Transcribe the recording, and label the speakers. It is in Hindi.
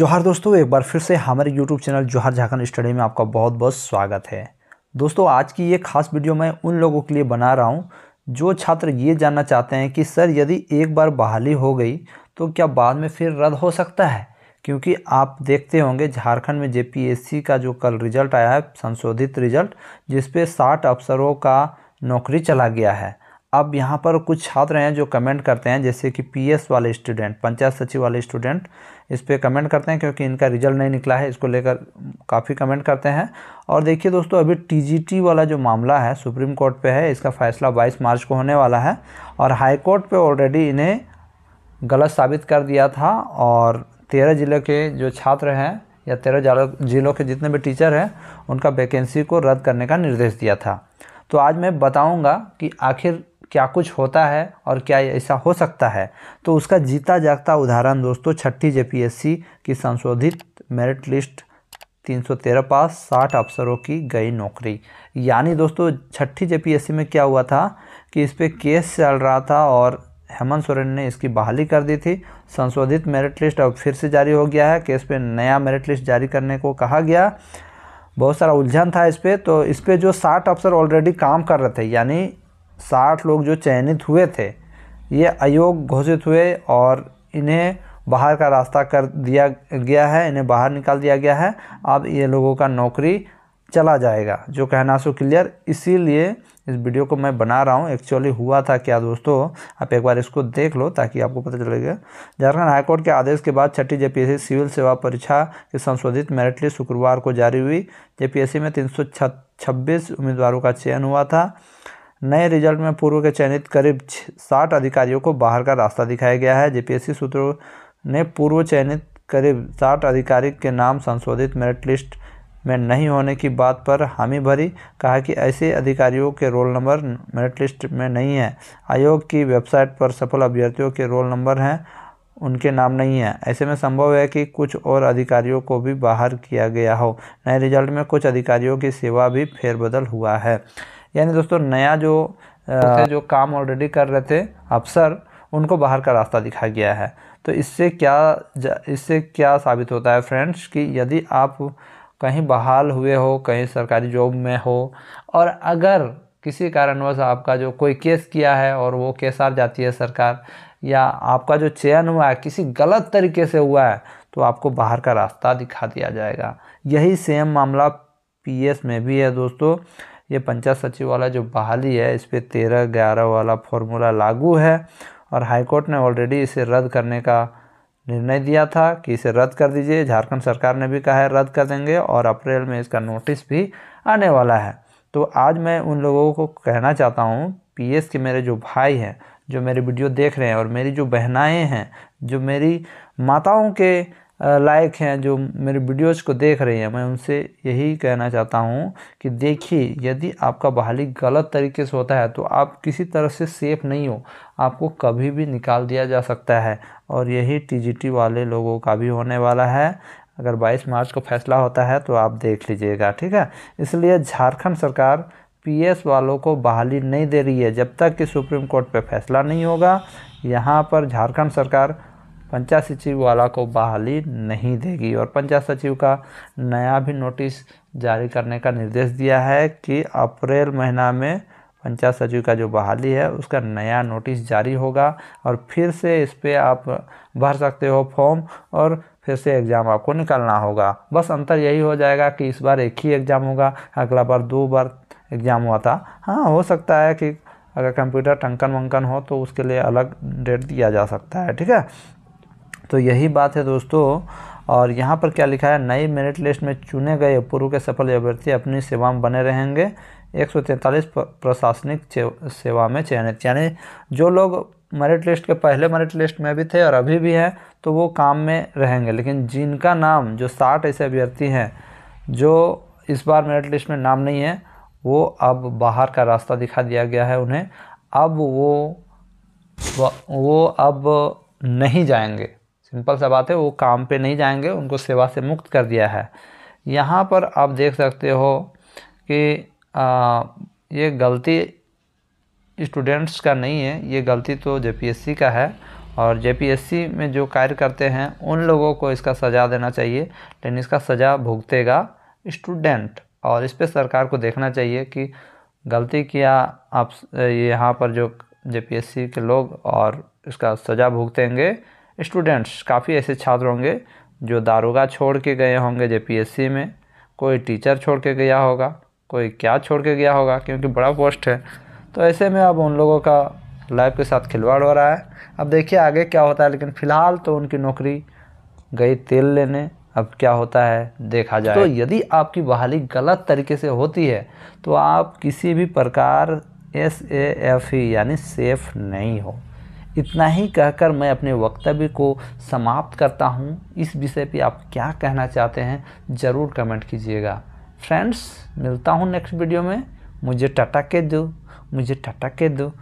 Speaker 1: जोहार दोस्तों एक बार फिर से हमारे YouTube चैनल जोहार झारखंड स्टडी में आपका बहुत बहुत स्वागत है दोस्तों आज की ये खास वीडियो मैं उन लोगों के लिए बना रहा हूँ जो छात्र ये जानना चाहते हैं कि सर यदि एक बार बहाली हो गई तो क्या बाद में फिर रद्द हो सकता है क्योंकि आप देखते होंगे झारखंड में जे का जो कल रिजल्ट आया है संशोधित रिजल्ट जिसपे साठ अफसरों का नौकरी चला गया है अब यहाँ पर कुछ छात्र हैं जो कमेंट करते हैं जैसे कि पीएस वाले स्टूडेंट पंचायत सचिव वाले स्टूडेंट इस पर कमेंट करते हैं क्योंकि इनका रिजल्ट नहीं निकला है इसको लेकर काफ़ी कमेंट करते हैं और देखिए दोस्तों अभी टीजीटी वाला जो मामला है सुप्रीम कोर्ट पे है इसका फैसला 22 मार्च को होने वाला है और हाईकोर्ट पर ऑलरेडी इन्हें गलत साबित कर दिया था और तेरह जिले के जो छात्र हैं या तेरह जिलों के जितने भी टीचर हैं उनका वैकेंसी को रद्द करने का निर्देश दिया था तो आज मैं बताऊंगा कि आखिर क्या कुछ होता है और क्या ऐसा हो सकता है तो उसका जीता जागता उदाहरण दोस्तों छठी जे की संशोधित मेरिट लिस्ट 313 पास 60 अफसरों की गई नौकरी यानी दोस्तों छठी जे में क्या हुआ था कि इस पर केस चल रहा था और हेमंत सोरेन ने इसकी बहाली कर दी थी संशोधित मेरिट लिस्ट अब फिर से जारी हो गया है केस पे नया मेरिट लिस्ट जारी करने को कहा गया बहुत सारा उलझन था इस पर तो इस पर जो साठ अफसर ऑलरेडी काम कर रहे थे यानी साठ लोग जो चयनित हुए थे ये अयोग घोषित हुए और इन्हें बाहर का रास्ता कर दिया गया है इन्हें बाहर निकाल दिया गया है अब ये लोगों का नौकरी चला जाएगा जो कहना सो क्लियर इसीलिए इस वीडियो को मैं बना रहा हूँ एक्चुअली हुआ था क्या दोस्तों आप एक बार इसको देख लो ताकि आपको पता चलेगा झारखंड हाईकोर्ट के आदेश के बाद छठी जेपीएससी सिविल सेवा परीक्षा की संशोधित मेरिट लिस्ट शुक्रवार को जारी हुई जेपीएससी में तीन उम्मीदवारों का चयन हुआ था नए रिजल्ट में पूर्व के चयनित करीब साठ अधिकारियों को बाहर का रास्ता दिखाया गया है जेपीएससी सूत्रों ने पूर्व चयनित करीब साठ अधिकारी के नाम संशोधित मेरिट लिस्ट में नहीं होने की बात पर हामी भरी कहा कि ऐसे अधिकारियों के रोल नंबर मेरिट लिस्ट में नहीं है आयोग की वेबसाइट पर सफल अभ्यर्थियों के रोल नंबर हैं उनके नाम नहीं है ऐसे में संभव है कि कुछ और अधिकारियों को भी बाहर किया गया हो नए रिजल्ट में कुछ अधिकारियों की सेवा भी फेरबदल हुआ है यानी दोस्तों नया जो जो काम ऑलरेडी कर रहे थे अफसर उनको बाहर का रास्ता दिखाया गया है तो इससे क्या इससे क्या साबित होता है फ्रेंड्स कि यदि आप कहीं बहाल हुए हो कहीं सरकारी जॉब में हो और अगर किसी कारणवश आपका जो कोई केस किया है और वो केस आर जाती है सरकार या आपका जो चयन हुआ है किसी गलत तरीके से हुआ है तो आपको बाहर का रास्ता दिखा दिया जाएगा यही सेम मामला पीएस में भी है दोस्तों ये पंचायत सचिव वाला जो बहाली है इस पर तेरह ग्यारह वाला फॉर्मूला लागू है और हाईकोर्ट ने ऑलरेडी इसे रद्द करने का निर्णय दिया था कि इसे रद्द कर दीजिए झारखंड सरकार ने भी कहा है रद्द कर देंगे और अप्रैल में इसका नोटिस भी आने वाला है तो आज मैं उन लोगों को कहना चाहता हूँ पीएस के मेरे जो भाई हैं जो मेरी वीडियो देख रहे हैं और मेरी जो बहनाएँ हैं जो मेरी माताओं के लायक हैं जो मेरे वीडियोज़ को देख रहे हैं मैं उनसे यही कहना चाहता हूँ कि देखिए यदि आपका बहाली गलत तरीके से होता है तो आप किसी तरह से सेफ़ नहीं हो आपको कभी भी निकाल दिया जा सकता है और यही टीजीटी वाले लोगों का भी होने वाला है अगर 22 मार्च को फैसला होता है तो आप देख लीजिएगा ठीक है इसलिए झारखंड सरकार पीएस वालों को बहाली नहीं दे रही है जब तक कि सुप्रीम कोर्ट पे फैसला नहीं होगा यहाँ पर झारखंड सरकार पंचायत सचिव वाला को बहाली नहीं देगी और पंचायत सचिव का नया भी नोटिस जारी करने का निर्देश दिया है कि अप्रैल महीना में पंचायत सचिव का जो बहाली है उसका नया नोटिस जारी होगा और फिर से इस पर आप भर सकते हो फॉर्म और फिर से एग्ज़ाम आपको निकालना होगा बस अंतर यही हो जाएगा कि इस बार एक ही एग्ज़ाम होगा अगला बार दो बार एग्ज़ाम हुआ था हाँ हो सकता है कि अगर कंप्यूटर टंकन वंकन हो तो उसके लिए अलग डेट दिया जा सकता है ठीक है तो यही बात है दोस्तों और यहाँ पर क्या लिखा है नई मेरिट लिस्ट में चुने गए पूर्व के सफल अभ्यर्थी अपनी सेवा में बने रहेंगे 143 प्रशासनिक सेवा में चयनित यानी जो लोग मेरिट लिस्ट के पहले मेरिट लिस्ट में भी थे और अभी भी हैं तो वो काम में रहेंगे लेकिन जिनका नाम जो साठ ऐसे अभ्यर्थी हैं जो इस बार मेरिट लिस्ट में नाम नहीं है वो अब बाहर का रास्ता दिखा दिया गया है उन्हें अब वो वो अब नहीं जाएंगे सिंपल सा बात है वो काम पे नहीं जाएंगे उनको सेवा से मुक्त कर दिया है यहाँ पर आप देख सकते हो कि आ, ये गलती स्टूडेंट्स का नहीं है ये गलती तो जे का है और जे में जो कार्य करते हैं उन लोगों को इसका सज़ा देना चाहिए लेकिन इसका सज़ा भुगतेगा स्टूडेंट और इस पर सरकार को देखना चाहिए कि गलती किया आप यहाँ पर जो जे के लोग और इसका सज़ा भुगतेंगे स्टूडेंट्स काफ़ी ऐसे छात्र होंगे जो दारोगा छोड़ के गए होंगे जेपीएससी में कोई टीचर छोड़ के गया होगा कोई क्या छोड़ के गया होगा क्योंकि बड़ा पोस्ट है तो ऐसे में अब उन लोगों का लाइफ के साथ खिलवाड़ हो रहा है अब देखिए आगे क्या होता है लेकिन फ़िलहाल तो उनकी नौकरी गई तेल लेने अब क्या होता है देखा जाए तो यदि आपकी बहाली गलत तरीके से होती है तो आप किसी भी प्रकार एस ए एफ ई यानी सेफ नहीं हो इतना ही कहकर मैं अपने वक्तव्य को समाप्त करता हूँ इस विषय पे आप क्या कहना चाहते हैं ज़रूर कमेंट कीजिएगा फ्रेंड्स मिलता हूँ नेक्स्ट वीडियो में मुझे टाटा के दो मुझे टाटा के दो